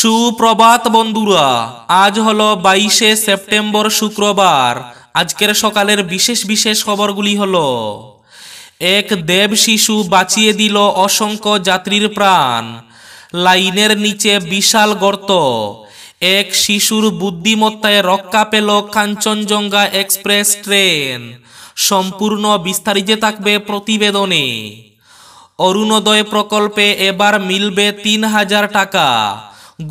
সুপ্রভাত বন্ধুরা আজ হলো বাইশে সেপ্টেম্বর শুক্রবার আজকের সকালের বিশেষ বিশেষ খবরগুলি হল এক দেব শিশু বাঁচিয়ে দিল অসংখ্য যাত্রীর প্রাণ লাইনের নিচে বিশাল গর্ত এক শিশুর বুদ্ধিমত্তায় রক্ষা পেল কাঞ্চনজঙ্ঘা এক্সপ্রেস ট্রেন সম্পূর্ণ বিস্তারিত থাকবে প্রতিবেদনে অরুণোদয় প্রকল্পে এবার মিলবে তিন হাজার টাকা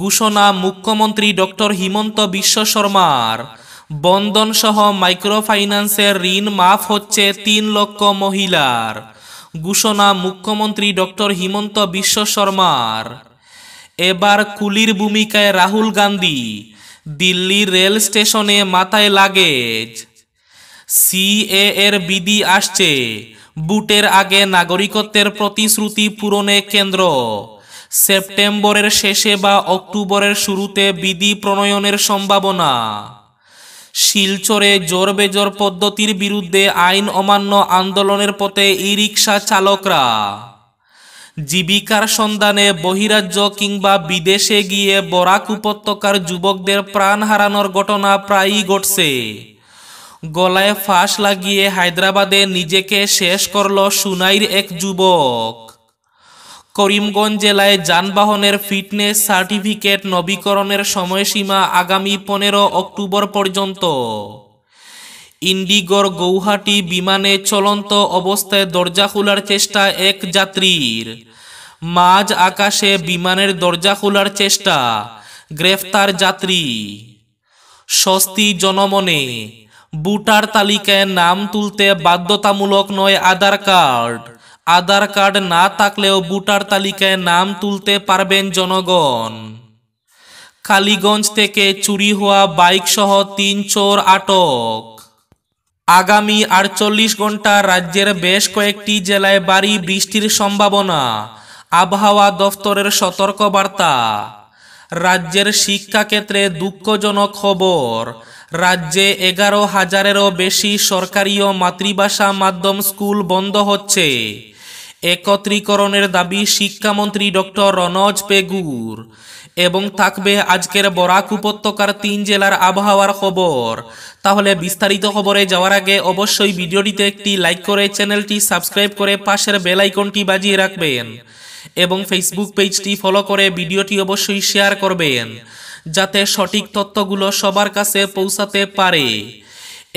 ঘোষণা মুখ্যমন্ত্রী ডক্টর হিমন্ত বিশ্ব শর্মার বন্ধন সহ মাইক্রোফাইন্যান্সের ঋণ মাফ হচ্ছে তিন লক্ষ মহিলার ঘোষণা মুখ্যমন্ত্রী ডক্টর হিমন্ত বিশ্ব শর্মার এবার কুলির ভূমিকায় রাহুল গান্ধী দিল্লি রেল স্টেশনে মাথায় লাগেজ সিএ এর বিধি আসছে বুটের আগে নাগরিকত্বের প্রতিশ্রুতি পূরণে কেন্দ্র সেপ্টেম্বরের শেষে বা অক্টোবরের শুরুতে বিধি প্রণয়নের সম্ভাবনা শিলচরে বেজোর পদ্ধতির বিরুদ্ধে আইন অমান্য আন্দোলনের পথে ই রিক্সা চালকরা জীবিকার সন্ধানে বহিরাজ্য কিংবা বিদেশে গিয়ে বরাক উপত্যকার যুবকদের প্রাণ হারানোর ঘটনা প্রায়ই ঘটছে গলায় ফাঁস লাগিয়ে হায়দ্রাবাদে নিজেকে শেষ করল সুনাইর এক যুবক করিমগঞ্জ জেলায় যানবাহনের ফিটনেস সার্টিফিকেট নবীকরণের সময়সীমা আগামী পনেরো অক্টোবর পর্যন্ত ইন্ডিগর গৌহাটি বিমানে চলন্ত অবস্থায় দরজা খোলার চেষ্টা এক যাত্রীর মাঝ আকাশে বিমানের দরজা খোলার চেষ্টা গ্রেফতার যাত্রী স্বস্তি জনমনে বুটার তালিকায় নাম তুলতে বাধ্যতামূলক নয় আধার কার্ড আধার কার্ড না থাকলেও ভোটার তালিকায় নাম তুলতে পারবেন জনগণ কালীগঞ্জ থেকে চুরি হওয়া বাইক সহ তিন চোর আটক আগামী আটচল্লিশ ঘন্টা রাজ্যের বেশ কয়েকটি জেলায় বাড়ি বৃষ্টির সম্ভাবনা আবহাওয়া দফতরের সতর্কবার্তা রাজ্যের শিক্ষাক্ষেত্রে দুঃখজনক খবর রাজ্যে এগারো হাজারেরও বেশি সরকারি ও মাতৃভাষা মাধ্যম স্কুল বন্ধ হচ্ছে একত্রীকরণের দাবি শিক্ষামন্ত্রী ডক্টর রনজ পেগুর এবং থাকবে আজকের বরাক উপত্যকার তিন জেলার আবহাওয়ার খবর তাহলে বিস্তারিত খবরে যাওয়ার আগে অবশ্যই ভিডিওটিতে একটি লাইক করে চ্যানেলটি সাবস্ক্রাইব করে পাশের বেলাইকনটি বাজিয়ে রাখবেন এবং ফেসবুক পেজটি ফলো করে ভিডিওটি অবশ্যই শেয়ার করবেন যাতে সঠিক তথ্যগুলো সবার কাছে পৌঁছাতে পারে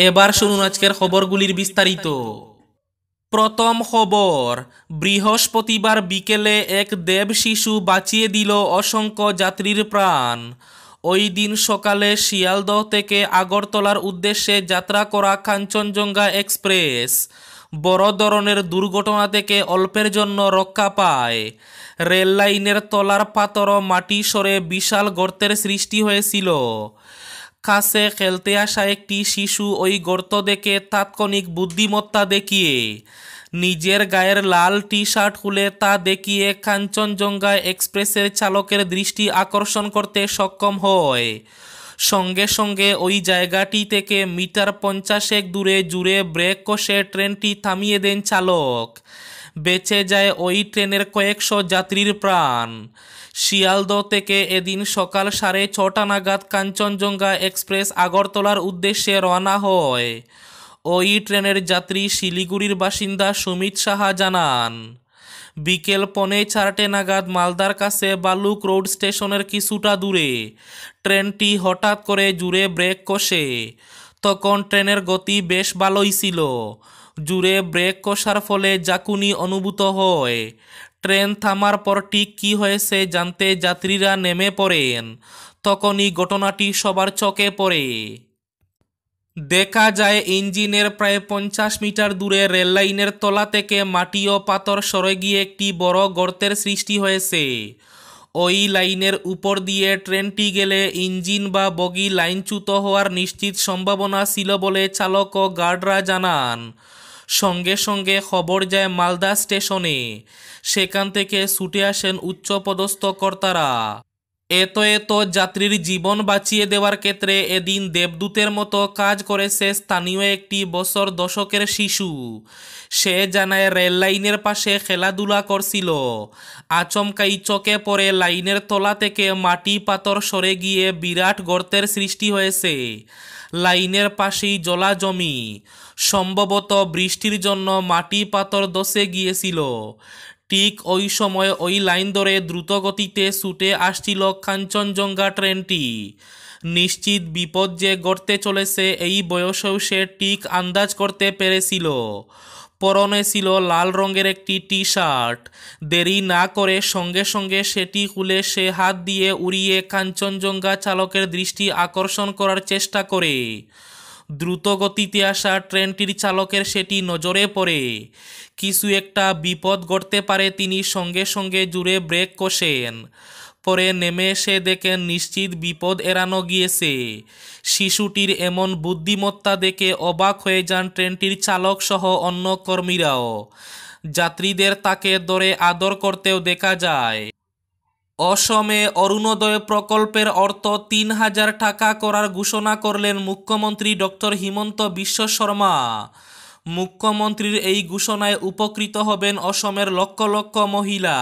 এবার শুনুন আজকের খবরগুলির বিস্তারিত প্রথম খবর বৃহস্পতিবার বিকেলে এক দেব শিশু বাঁচিয়ে দিল অসংখ্য যাত্রীর প্রাণ ওই দিন সকালে শিয়ালদহ থেকে আগরতলার উদ্দেশ্যে যাত্রা করা কাঞ্চনজঙ্ঘা এক্সপ্রেস বড় ধরনের দুর্ঘটনা থেকে অল্পের জন্য রক্ষা পায় রেল লাইনের তলার পাতর মাটি সরে বিশাল গর্তের সৃষ্টি হয়েছিল কাছে খেলতে আসা একটি শিশু ওই গর্ত দেখে তাৎক্ষণিক বুদ্ধিমত্তা দেখিয়ে নিজের গায়ের লাল টি শার্ট খুলে তা দেখিয়ে কাঞ্চনজঙ্ঘা এক্সপ্রেসের চালকের দৃষ্টি আকর্ষণ করতে সক্ষম হয় সঙ্গে সঙ্গে ওই জায়গাটি থেকে মিটার পঞ্চাশেক দূরে জুড়ে ব্রেক কষে ট্রেনটি থামিয়ে দেন চালক বেঁচে যায় ওই ট্রেনের কয়েকশো যাত্রীর প্রাণ শিয়ালদহ থেকে এদিন সকাল সাড়ে ছটা নাগাদ কাঞ্চনজঙ্ঘা এক্সপ্রেস আগরতলার উদ্দেশ্যে রওনা হয় ওই ট্রেনের যাত্রী শিলিগুড়ির বাসিন্দা সুমিত সাহা জানান বিকেল পনে চারটে নাগাদ মালদার কাছে বালুক রোড স্টেশনের কিছুটা দূরে ট্রেনটি হঠাৎ করে জুড়ে ব্রেক কষে তখন ট্রেনের গতি বেশ ভালোই ছিল জুড়ে ব্রেক কষার ফলে জাকুনি অনুভূত হয় ট্রেন থামার পর ঠিক কী হয়েছে জানতে যাত্রীরা নেমে পড়েন তখনই ঘটনাটি সবার চোখে পড়ে দেখা যায় ইঞ্জিনের প্রায় পঞ্চাশ মিটার দূরে রেললাইনের তলা থেকে মাটি ও পাথর সরে গিয়ে একটি বড় গর্তের সৃষ্টি হয়েছে ওই লাইনের উপর দিয়ে ট্রেনটি গেলে ইঞ্জিন বা বগি লাইনচ্যুত হওয়ার নিশ্চিত সম্ভাবনা ছিল বলে চালক ও গার্ডরা জানান সঙ্গে সঙ্গে খবর যায় মালদা স্টেশনে সেখান থেকে ছুটে আসেন উচ্চপদস্থ কর্তারা এত এত যাত্রীর জীবন বাঁচিয়ে দেওয়ার ক্ষেত্রে এদিন দেবদূতের মতো কাজ করেছে স্থানীয় একটি বছর দশকের শিশু সে জানায় রেল লাইনের পাশে খেলাধুলা করছিল আচমকাই চকে পড়ে লাইনের তলা থেকে মাটি পাথর সরে গিয়ে বিরাট গর্তের সৃষ্টি হয়েছে লাইনের পাশেই জলা জমি সম্ভবত বৃষ্টির জন্য মাটি পাথর দসে গিয়েছিল ঠিক ওই সময় ওই লাইন ধরে দ্রুতগতিতে ছুটে আসছিল কাঞ্চনজঙ্ঘা ট্রেনটি নিশ্চিত বিপদ যে গড়তে চলেছে এই বয়সেও সে ঠিক আন্দাজ করতে পেরেছিল পরনে ছিল লাল রঙের একটি টি শার্ট দেরি না করে সঙ্গে সঙ্গে সেটি খুলে সে হাত দিয়ে উড়িয়ে কাঞ্চনজঙ্ঘা চালকের দৃষ্টি আকর্ষণ করার চেষ্টা করে দ্রুত গতিতে আসা ট্রেনটির চালকের সেটি নজরে পড়ে কিছু একটা বিপদ ঘটতে পারে তিনি সঙ্গে সঙ্গে জুড়ে ব্রেক কষেন পরে নেমে এসে দেখেন নিশ্চিত বিপদ এড়ানো গিয়েছে শিশুটির এমন বুদ্ধিমত্তা দেখে অবাক হয়ে যান ট্রেনটির চালক সহ অন্য কর্মীরাও যাত্রীদের তাকে দরে আদর করতেও দেখা যায় অসমে অরুণোদয় প্রকল্পের অর্থ তিন হাজার টাকা করার ঘোষণা করলেন মুখ্যমন্ত্রী ডক্টর হিমন্ত বিশ্ব শর্মা মুখ্যমন্ত্রীর এই ঘোষণায় উপকৃত হবেন অসমের লক্ষ লক্ষ মহিলা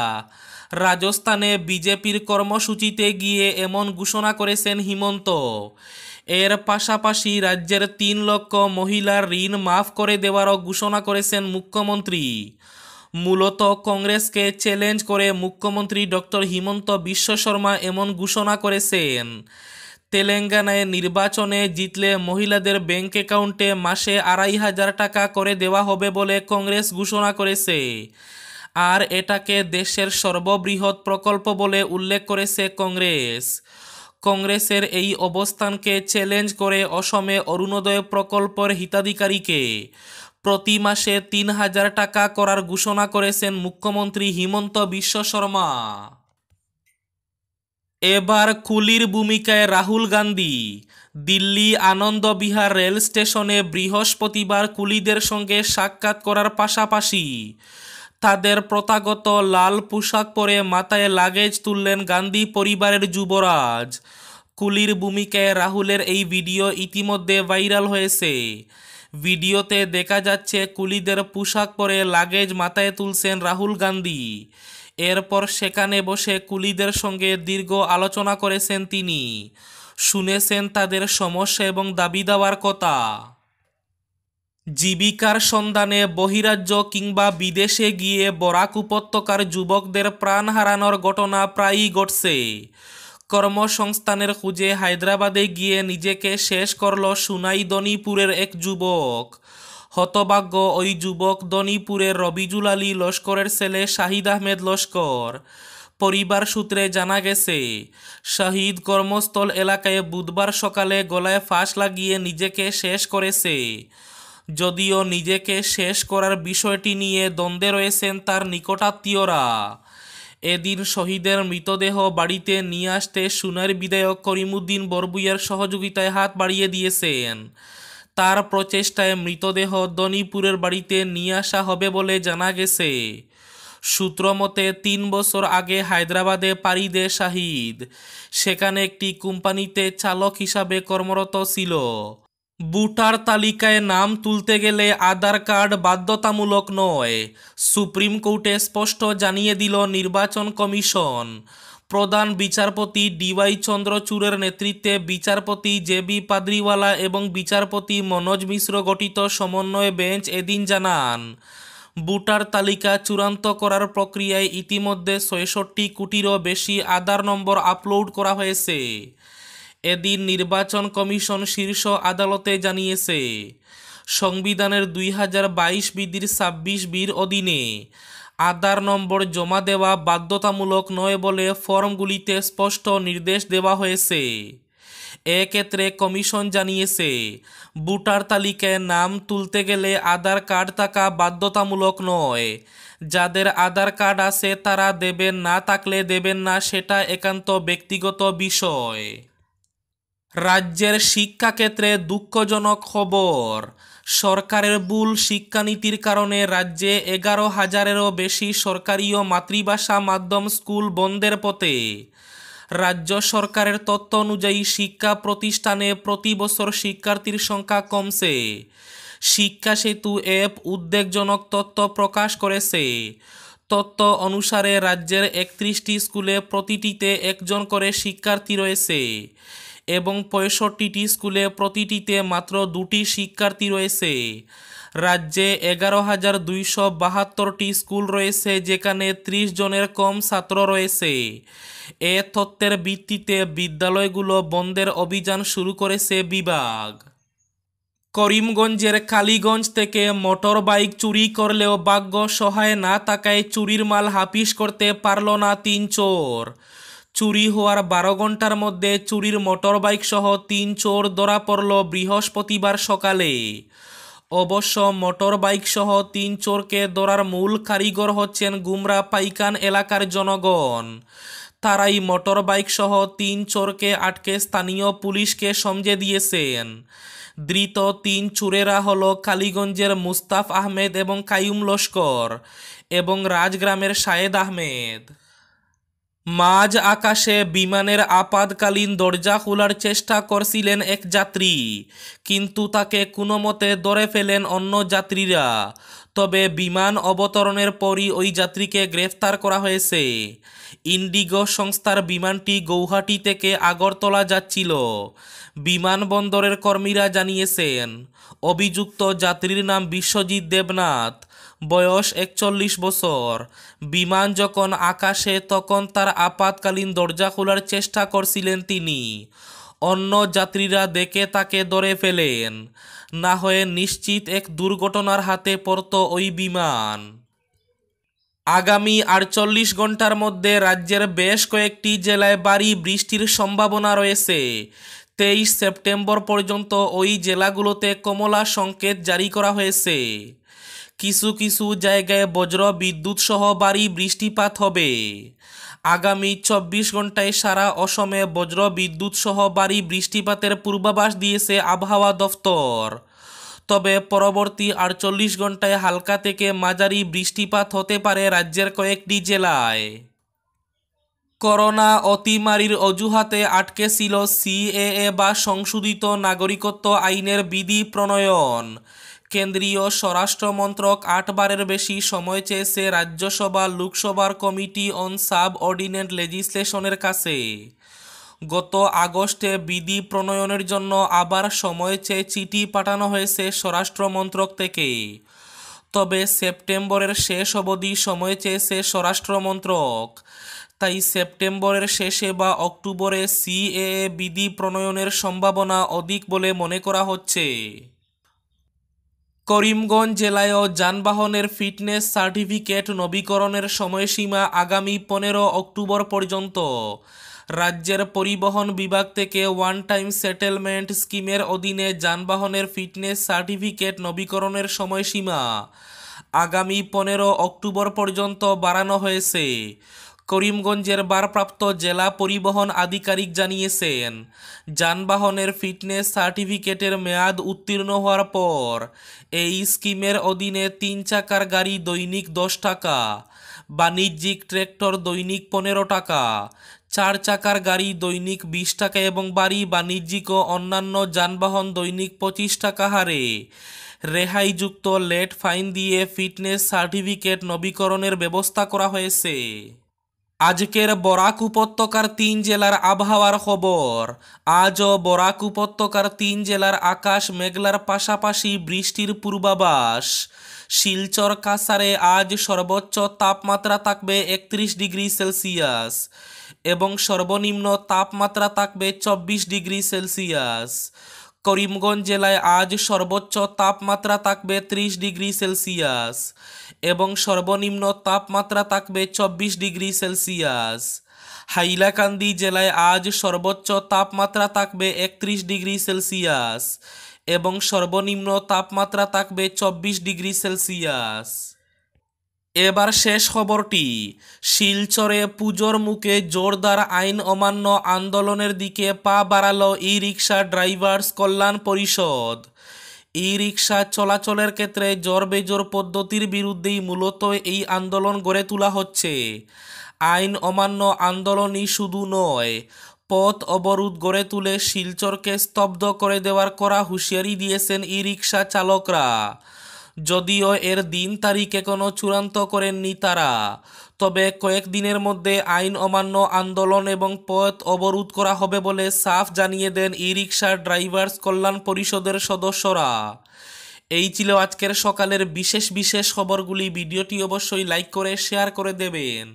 রাজস্থানে বিজেপির কর্মসূচিতে গিয়ে এমন ঘোষণা করেছেন হিমন্ত এর পাশাপাশি রাজ্যের তিন লক্ষ মহিলার ঋণ মাফ করে দেওয়ারও ঘোষণা করেছেন মুখ্যমন্ত্রী মূলত কংগ্রেসকে চ্যালেঞ্জ করে মুখ্যমন্ত্রী ডক্টর হিমন্ত বিশ্ব শর্মা এমন ঘোষণা করেছেন তেলেঙ্গানায় নির্বাচনে জিতলে মহিলাদের ব্যাঙ্ক অ্যাকাউন্টে মাসে আড়াই হাজার টাকা করে দেওয়া হবে বলে কংগ্রেস ঘোষণা করেছে আর এটাকে দেশের সর্ববৃহৎ প্রকল্প বলে উল্লেখ করেছে কংগ্রেস কংগ্রেসের এই অবস্থানকে চ্যালেঞ্জ করে অসমে অরুণোদয় প্রকল্পের হিতাধিকারীকে প্রতি মাসে তিন হাজার টাকা করার ঘোষণা করেছেন মুখ্যমন্ত্রী হিমন্ত বিশ্ব শর্মা এবার কুলির ভূমিকায় রাহুল গান্ধী দিল্লি আনন্দ বিহার রেল স্টেশনে বৃহস্পতিবার কুলিদের সঙ্গে সাক্ষাৎ করার পাশাপাশি তাদের প্রথাগত লাল পোশাক পরে মাথায় লাগেজ তুললেন গান্ধী পরিবারের যুবরাজ কুলির ভূমিকায় রাহুলের এই ভিডিও ইতিমধ্যে ভাইরাল হয়েছে ভিডিওতে দেখা যাচ্ছে কুলিদের পোশাক পরে লাগেজ মাথায় তুলছেন রাহুল গান্ধী এরপর সেখানে বসে কুলিদের সঙ্গে দীর্ঘ আলোচনা করেছেন তিনি শুনেছেন তাদের সমস্যা এবং দাবি দেওয়ার কথা জীবিকার সন্ধানে বহিরাজ্য কিংবা বিদেশে গিয়ে বরাক উপত্যকার যুবকদের প্রাণ হারানোর ঘটনা প্রায়ই ঘটছে কর্মসংস্থানের খুঁজে হায়দ্রাবাদে গিয়ে নিজেকে শেষ করল সুনাই দনিপুরের এক যুবক হতভাগ্য ওই যুবক দনিপুরের রবিজুল আলী লস্করের ছেলে শাহিদ আহমেদ লস্কর পরিবার সূত্রে জানা গেছে শহীদ কর্মস্থল এলাকায় বুধবার সকালে গলায় ফাঁস লাগিয়ে নিজেকে শেষ করেছে যদিও নিজেকে শেষ করার বিষয়টি নিয়ে দ্বন্দ্বে রয়েছেন তার নিকটাত্মীয়রা এদিন শহীদের মৃতদেহ বাড়িতে নিয়ে আসতে সোনার বিধায়ক করিমুদ্দিন বরবুইয়ার সহযোগিতায় হাত বাড়িয়ে দিয়েছেন তার প্রচেষ্টায় মৃতদেহ দনিপুরের বাড়িতে নিয়ে আসা হবে বলে জানা গেছে সূত্রমতে তিন বছর আগে হায়দ্রাবাদে পাড়ি দেয় শাহিদ সেখানে একটি কোম্পানিতে চালক হিসাবে কর্মরত ছিল ভোটার তালিকায় নাম তুলতে গেলে আধার কার্ড বাধ্যতামূলক নয় সুপ্রিম কোর্টে স্পষ্ট জানিয়ে দিল নির্বাচন কমিশন প্রধান বিচারপতি ডিওয়াই চন্দ্রচূড়ের নেতৃত্বে বিচারপতি জে বি পাদ্রিওয়ালা এবং বিচারপতি মনোজ মিশ্র গঠিত সমন্বয় বেঞ্চ এদিন জানান ভোটার তালিকা চূড়ান্ত করার প্রক্রিয়ায় ইতিমধ্যে ছয়ষট্টি কোটিরও বেশি আধার নম্বর আপলোড করা হয়েছে এদিন নির্বাচন কমিশন শীর্ষ আদালতে জানিয়েছে সংবিধানের দুই হাজার বাইশ বিধির ছাব্বিশ বির অধীনে আধার নম্বর জমা দেওয়া বাধ্যতামূলক নয় বলে ফর্মগুলিতে স্পষ্ট নির্দেশ দেওয়া হয়েছে এক্ষেত্রে কমিশন জানিয়েছে ভোটার তালিকায় নাম তুলতে গেলে আধার কার্ড থাকা বাধ্যতামূলক নয় যাদের আধার কার্ড আছে তারা দেবেন না থাকলে দেবেন না সেটা একান্ত ব্যক্তিগত বিষয় রাজ্যের শিক্ষাক্ষেত্রে দুঃখজনক খবর সরকারের ভুল শিক্ষানীতির কারণে রাজ্যে এগারো হাজারেরও বেশি সরকারি ও মাতৃভাষা মাধ্যম স্কুল বন্ধের পথে রাজ্য সরকারের তথ্য অনুযায়ী শিক্ষা প্রতিষ্ঠানে প্রতি বছর শিক্ষার্থীর সংখ্যা কমছে শিক্ষা সেতু অ্যাপ উদ্বেগজনক তথ্য প্রকাশ করেছে তথ্য অনুসারে রাজ্যের একত্রিশটি স্কুলে প্রতিটিতে একজন করে শিক্ষার্থী রয়েছে এবং পঁয়ষট্টিটি স্কুলে প্রতিটিতে মাত্র দুটি শিক্ষার্থী রয়েছে রাজ্যে এগারো হাজার দুইশো বাহাত্তরটি স্কুল রয়েছে যেখানে ত্রিশ জনের কম ছাত্র রয়েছে এ তথ্যের ভিত্তিতে বিদ্যালয়গুলো বন্ধের অভিযান শুরু করেছে বিভাগ করিমগঞ্জের কালীগঞ্জ থেকে মোটর বাইক চুরি করলেও ভাগ্য সহায় না থাকায় চুরির মাল হাফিস করতে পারল না তিন চোর চুরি হওয়ার বারো ঘন্টার মধ্যে চুরির মোটর বাইক সহ তিন চোর ধরা পড়ল বৃহস্পতিবার সকালে অবশ্য মোটর বাইক সহ তিন চোরকে ধরার মূল কারিগর হচ্ছেন গুমরা পাইকান এলাকার জনগণ তারাই মোটর বাইক সহ তিন চোরকে আটকে স্থানীয় পুলিশকে সমঝে দিয়েছেন ধৃত তিন চুরেরা হল কালীগঞ্জের মুস্তাফ আহমেদ এবং কাইম লস্কর এবং রাজগ্রামের শায়েদ আহমেদ মাঝ আকাশে বিমানের আপাতকালীন দরজা খোলার চেষ্টা করছিলেন এক যাত্রী কিন্তু তাকে কোনো মতে ধরে ফেলেন অন্য যাত্রীরা তবে বিমান অবতরণের পরই ওই যাত্রীকে গ্রেফতার করা হয়েছে ইন্ডিগো সংস্থার বিমানটি গৌহাটি থেকে আগরতলা যাচ্ছিল বিমানবন্দরের কর্মীরা জানিয়েছেন অভিযুক্ত যাত্রীর নাম বিশ্বজিৎ দেবনাথ বয়স একচল্লিশ বছর বিমান যখন আকাশে তখন তার আপাতকালীন দরজা খোলার চেষ্টা করছিলেন তিনি অন্য যাত্রীরা দেখে তাকে ধরে ফেলেন না হয়ে নিশ্চিত এক দুর্ঘটনার হাতে পড়ত ওই বিমান আগামী আটচল্লিশ ঘন্টার মধ্যে রাজ্যের বেশ কয়েকটি জেলায় বাড়ি বৃষ্টির সম্ভাবনা রয়েছে তেইশ সেপ্টেম্বর পর্যন্ত ওই জেলাগুলোতে কমলা সংকেত জারি করা হয়েছে কিছু কিছু জায়গায় বজ্র বিদ্যুৎ সহ ভারী বৃষ্টিপাত হবে আগামী চব্বিশ ঘন্টায় সারা অসমে বজ্র বিদ্যুৎ সহ ভারী বৃষ্টিপাতের পূর্বাভাস দিয়েছে আবহাওয়া দফতর তবে পরবর্তী আটচল্লিশ ঘন্টায় হালকা থেকে মাঝারি বৃষ্টিপাত হতে পারে রাজ্যের কয়েকটি জেলায় করোনা অতিমারির অজুহাতে আটকে ছিল সিএএ বা সংশোধিত নাগরিকত্ব আইনের বিধি প্রণয়ন কেন্দ্রীয় স্বরাষ্ট্র মন্ত্রক আটবারের বেশি সময় চেয়েছে রাজ্যসভা লোকসভার কমিটি অন সাব অর্ডিনেন্ট লেজিসলেশনের কাছে গত আগস্টে বিধি প্রণয়নের জন্য আবার সময় চেয়ে চিঠি পাঠানো হয়েছে স্বরাষ্ট্র মন্ত্রক থেকে তবে সেপ্টেম্বরের শেষ অবধি সময় চেয়েছে স্বরাষ্ট্র মন্ত্রক তাই সেপ্টেম্বরের শেষে বা অক্টোবরে সিএএ বিধি প্রণয়নের সম্ভাবনা অধিক বলে মনে করা হচ্ছে করিমগঞ্জ জেলায়ও যানবাহনের ফিটনেস সার্টিফিকেট নবীকরণের সময়সীমা আগামী পনেরো অক্টোবর পর্যন্ত রাজ্যের পরিবহন বিভাগ থেকে ওয়ান টাইম সেটেলমেন্ট স্কিমের অধীনে যানবাহনের ফিটনেস সার্টিফিকেট নবীকরণের সময়সীমা আগামী পনেরো অক্টোবর পর্যন্ত বাড়ানো হয়েছে করিমগঞ্জের ভারপ্রাপ্ত জেলা পরিবহন আধিকারিক জানিয়েছেন যানবাহনের ফিটনেস সার্টিফিকেটের মেয়াদ উত্তীর্ণ হওয়ার পর এই স্কিমের অধীনে তিন চাকার গাড়ি দৈনিক দশ টাকা বাণিজ্যিক ট্রেক্টর দৈনিক পনেরো টাকা চার চাকার গাড়ি দৈনিক বিশ টাকা এবং বাড়ি বাণিজ্যিক ও অন্যান্য যানবাহন দৈনিক পঁচিশ টাকা হারে রেহাইযুক্ত লেট ফাইন দিয়ে ফিটনেস সার্টিফিকেট নবীকরণের ব্যবস্থা করা হয়েছে আজকের বরাক উপত্যকার তিন জেলার আবহাওয়ার খবর আজও বরাক উপত্যকার তিন জেলার আকাশ মেঘলার পাশাপাশি বৃষ্টির পূর্বাভাস শিলচর কাসারে আজ সর্বোচ্চ তাপমাত্রা থাকবে একত্রিশ ডিগ্রি সেলসিয়াস এবং সর্বনিম্ন তাপমাত্রা থাকবে চব্বিশ ডিগ্রি সেলসিয়াস করিমগঞ্জ জেলায় আজ সর্বোচ্চ তাপমাত্রা থাকবে ত্রিশ ডিগ্রি সেলসিয়াস এবং সর্বনিম্ন তাপমাত্রা থাকবে চব্বিশ ডিগ্রি সেলসিয়াস হাইলাকান্দি জেলায় আজ সর্বোচ্চ তাপমাত্রা থাকবে একত্রিশ ডিগ্রি সেলসিয়াস এবং সর্বনিম্ন তাপমাত্রা থাকবে চব্বিশ ডিগ্রি সেলসিয়াস এবার শেষ খবরটি শিলচরে পুজোর মুখে জোরদার আইন অমান্য আন্দোলনের দিকে পা বাড়াল ই রিক্সা ড্রাইভার্স কল্যাণ পরিষদ ই রিক্সা চলাচলের ক্ষেত্রে জোরবেজোর পদ্ধতির বিরুদ্ধেই মূলত এই আন্দোলন গড়ে তোলা হচ্ছে আইন অমান্য আন্দোলনই শুধু নয় পথ অবরোধ গড়ে তুলে শিলচরকে স্তব্ধ করে দেওয়ার করা হুঁশিয়ারি দিয়েছেন ই রিক্সা চালকরা যদিও এর দিন তারিখ এখনও চূড়ান্ত করেননি তারা তবে কয়েকদিনের মধ্যে আইন অমান্য আন্দোলন এবং পথ অবরোধ করা হবে বলে সাফ জানিয়ে দেন ই রিক্সার ড্রাইভার্স কল্যাণ পরিষদের সদস্যরা এই ছিল আজকের সকালের বিশেষ বিশেষ খবরগুলি ভিডিওটি অবশ্যই লাইক করে শেয়ার করে দেবেন